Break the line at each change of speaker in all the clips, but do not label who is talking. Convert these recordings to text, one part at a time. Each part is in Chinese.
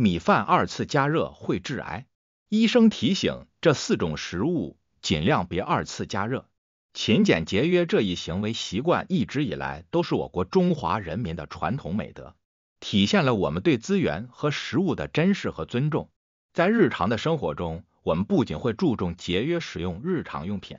米饭二次加热会致癌，医生提醒这四种食物尽量别二次加热。勤俭节约这一行为习惯一直以来都是我国中华人民的传统美德，体现了我们对资源和食物的珍视和尊重。在日常的生活中，我们不仅会注重节约使用日常用品，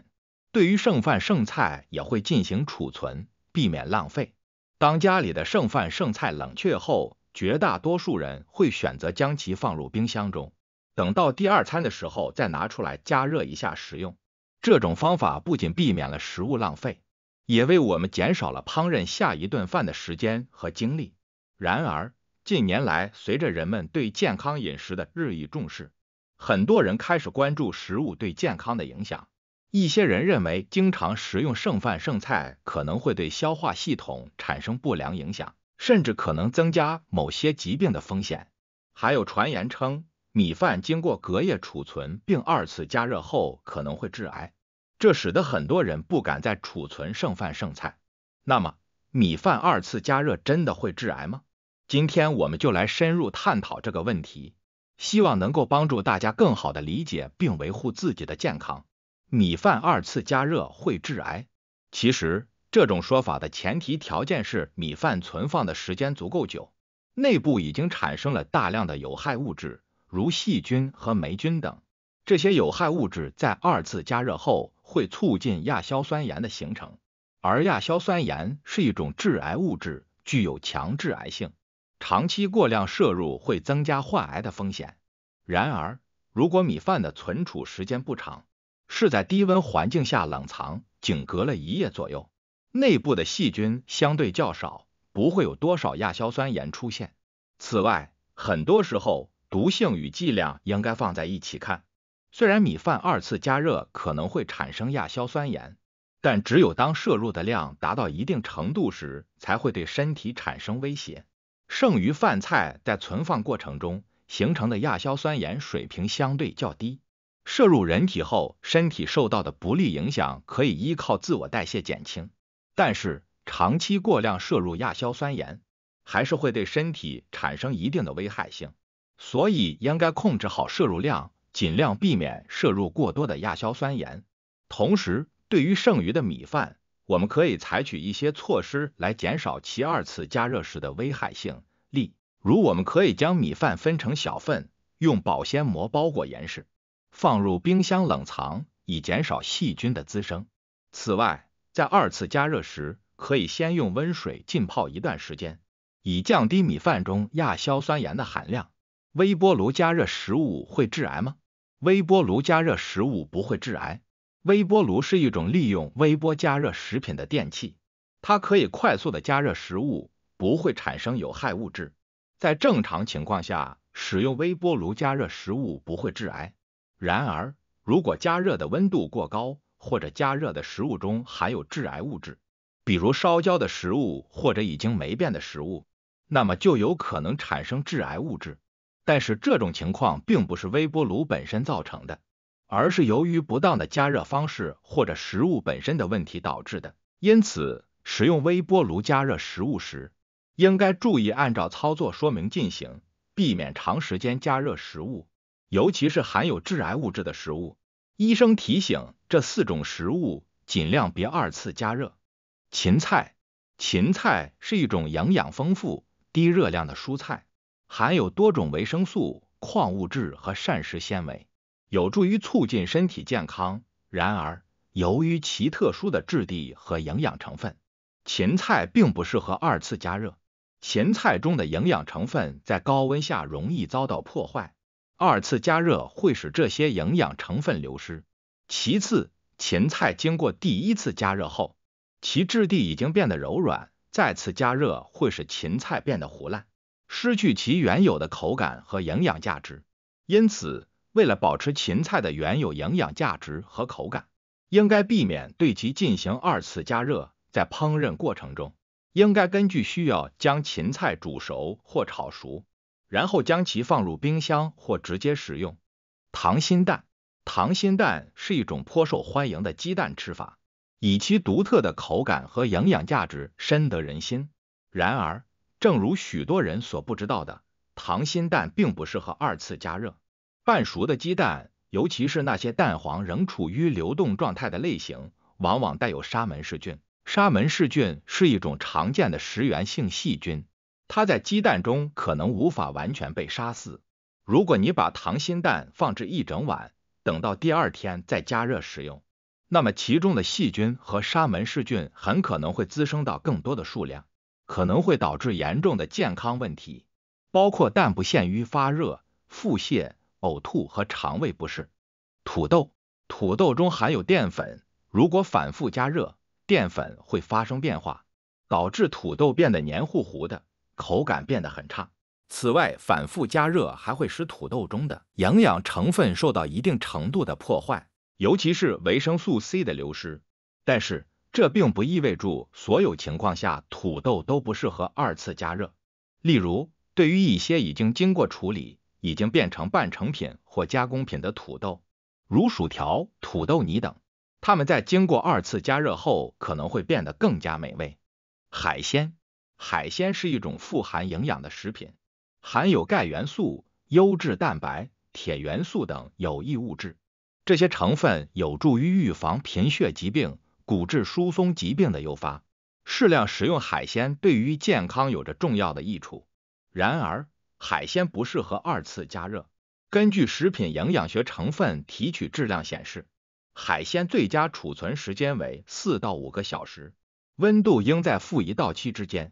对于剩饭剩菜也会进行储存，避免浪费。当家里的剩饭剩菜冷却后，绝大多数人会选择将其放入冰箱中，等到第二餐的时候再拿出来加热一下食用。这种方法不仅避免了食物浪费，也为我们减少了烹饪下一顿饭的时间和精力。然而，近年来随着人们对健康饮食的日益重视，很多人开始关注食物对健康的影响。一些人认为，经常食用剩饭剩菜可能会对消化系统产生不良影响。甚至可能增加某些疾病的风险。还有传言称，米饭经过隔夜储存并二次加热后可能会致癌，这使得很多人不敢再储存剩饭剩菜。那么，米饭二次加热真的会致癌吗？今天我们就来深入探讨这个问题，希望能够帮助大家更好的理解并维护自己的健康。米饭二次加热会致癌？其实。这种说法的前提条件是米饭存放的时间足够久，内部已经产生了大量的有害物质，如细菌和霉菌等。这些有害物质在二次加热后会促进亚硝酸盐的形成，而亚硝酸盐是一种致癌物质，具有强致癌性，长期过量摄入会增加患癌的风险。然而，如果米饭的存储时间不长，是在低温环境下冷藏，仅隔了一夜左右。内部的细菌相对较少，不会有多少亚硝酸盐出现。此外，很多时候毒性与剂量应该放在一起看。虽然米饭二次加热可能会产生亚硝酸盐，但只有当摄入的量达到一定程度时，才会对身体产生威胁。剩余饭菜在存放过程中形成的亚硝酸盐水平相对较低，摄入人体后，身体受到的不利影响可以依靠自我代谢减轻。但是长期过量摄入亚硝酸盐，还是会对身体产生一定的危害性，所以应该控制好摄入量，尽量避免摄入过多的亚硝酸盐。同时，对于剩余的米饭，我们可以采取一些措施来减少其二次加热时的危害性。例如，我们可以将米饭分成小份，用保鲜膜包裹严实，放入冰箱冷藏，以减少细菌的滋生。此外，在二次加热时，可以先用温水浸泡一段时间，以降低米饭中亚硝酸盐的含量。微波炉加热食物会致癌吗？微波炉加热食物不会致癌。微波炉是一种利用微波加热食品的电器，它可以快速的加热食物，不会产生有害物质。在正常情况下，使用微波炉加热食物不会致癌。然而，如果加热的温度过高，或者加热的食物中含有致癌物质，比如烧焦的食物或者已经霉变的食物，那么就有可能产生致癌物质。但是这种情况并不是微波炉本身造成的，而是由于不当的加热方式或者食物本身的问题导致的。因此，使用微波炉加热食物时，应该注意按照操作说明进行，避免长时间加热食物，尤其是含有致癌物质的食物。医生提醒，这四种食物尽量别二次加热。芹菜，芹菜是一种营养丰富、低热量的蔬菜，含有多种维生素、矿物质和膳食纤维，有助于促进身体健康。然而，由于其特殊的质地和营养成分，芹菜并不适合二次加热。芹菜中的营养成分在高温下容易遭到破坏。二次加热会使这些营养成分流失。其次，芹菜经过第一次加热后，其质地已经变得柔软，再次加热会使芹菜变得糊烂，失去其原有的口感和营养价值。因此，为了保持芹菜的原有营养价值和口感，应该避免对其进行二次加热。在烹饪过程中，应该根据需要将芹菜煮熟或炒熟。然后将其放入冰箱或直接食用。糖心蛋，糖心蛋是一种颇受欢迎的鸡蛋吃法，以其独特的口感和营养价值深得人心。然而，正如许多人所不知道的，糖心蛋并不适合二次加热。半熟的鸡蛋，尤其是那些蛋黄仍处于流动状态的类型，往往带有沙门氏菌。沙门氏菌是一种常见的食源性细菌。它在鸡蛋中可能无法完全被杀死。如果你把糖心蛋放置一整晚，等到第二天再加热食用，那么其中的细菌和沙门氏菌很可能会滋生到更多的数量，可能会导致严重的健康问题，包括但不限于发热、腹泻、呕吐和肠胃不适。土豆，土豆中含有淀粉，如果反复加热，淀粉会发生变化，导致土豆变得黏糊糊的。口感变得很差。此外，反复加热还会使土豆中的营养成分受到一定程度的破坏，尤其是维生素 C 的流失。但是，这并不意味着所有情况下土豆都不适合二次加热。例如，对于一些已经经过处理、已经变成半成品或加工品的土豆，如薯条、土豆泥等，它们在经过二次加热后可能会变得更加美味。海鲜。海鲜是一种富含营养的食品，含有钙元素、优质蛋白、铁元素等有益物质。这些成分有助于预防贫血疾病、骨质疏松疾病的诱发。适量食用海鲜对于健康有着重要的益处。然而，海鲜不适合二次加热。根据食品营养学成分提取质量显示，海鲜最佳储存时间为四到五个小时，温度应在负一到七之间。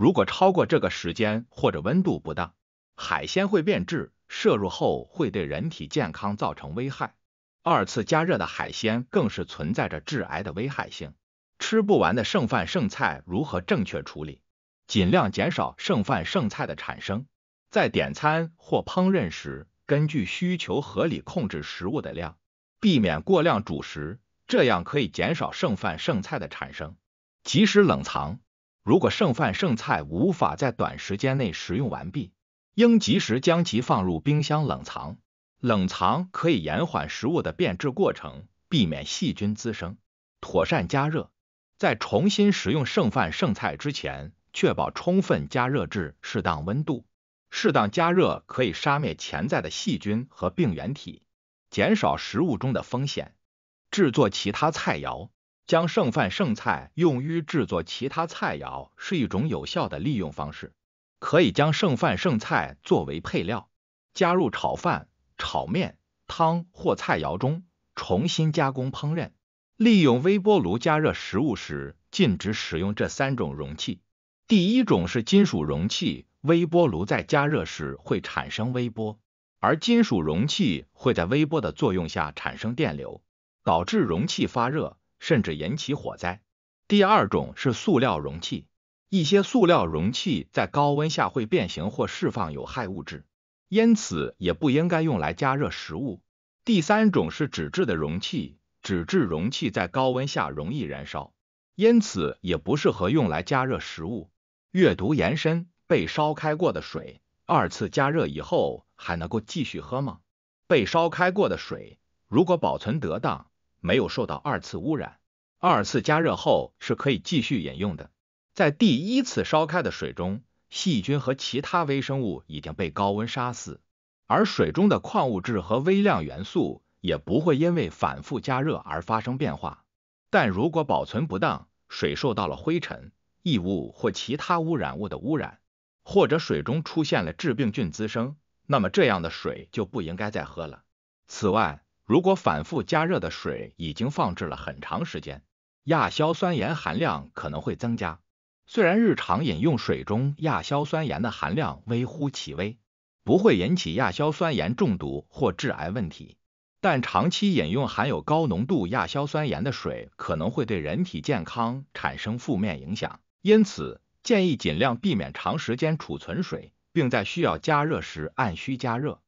如果超过这个时间或者温度不当，海鲜会变质，摄入后会对人体健康造成危害。二次加热的海鲜更是存在着致癌的危害性。吃不完的剩饭剩菜如何正确处理？尽量减少剩饭剩菜的产生，在点餐或烹饪时，根据需求合理控制食物的量，避免过量主食，这样可以减少剩饭剩菜的产生。及时冷藏。如果剩饭剩菜无法在短时间内食用完毕，应及时将其放入冰箱冷藏。冷藏可以延缓食物的变质过程，避免细菌滋生。妥善加热，在重新食用剩饭剩菜之前，确保充分加热至适当温度。适当加热可以杀灭潜在的细菌和病原体，减少食物中的风险。制作其他菜肴。将剩饭剩菜用于制作其他菜肴是一种有效的利用方式，可以将剩饭剩菜作为配料，加入炒饭、炒面、汤或菜肴中重新加工烹饪。利用微波炉加热食物时，禁止使用这三种容器。第一种是金属容器，微波炉在加热时会产生微波，而金属容器会在微波的作用下产生电流，导致容器发热。甚至引起火灾。第二种是塑料容器，一些塑料容器在高温下会变形或释放有害物质，因此也不应该用来加热食物。第三种是纸质的容器，纸质容器在高温下容易燃烧，因此也不适合用来加热食物。阅读延伸：被烧开过的水，二次加热以后还能够继续喝吗？被烧开过的水，如果保存得当，没有受到二次污染。二次加热后是可以继续饮用的。在第一次烧开的水中，细菌和其他微生物已经被高温杀死，而水中的矿物质和微量元素也不会因为反复加热而发生变化。但如果保存不当，水受到了灰尘、异物或其他污染物的污染，或者水中出现了致病菌滋生，那么这样的水就不应该再喝了。此外，如果反复加热的水已经放置了很长时间，亚硝酸盐含量可能会增加，虽然日常饮用水中亚硝酸盐的含量微乎其微，不会引起亚硝酸盐中毒或致癌问题，但长期饮用含有高浓度亚硝酸盐的水可能会对人体健康产生负面影响。因此，建议尽量避免长时间储存水，并在需要加热时按需加热。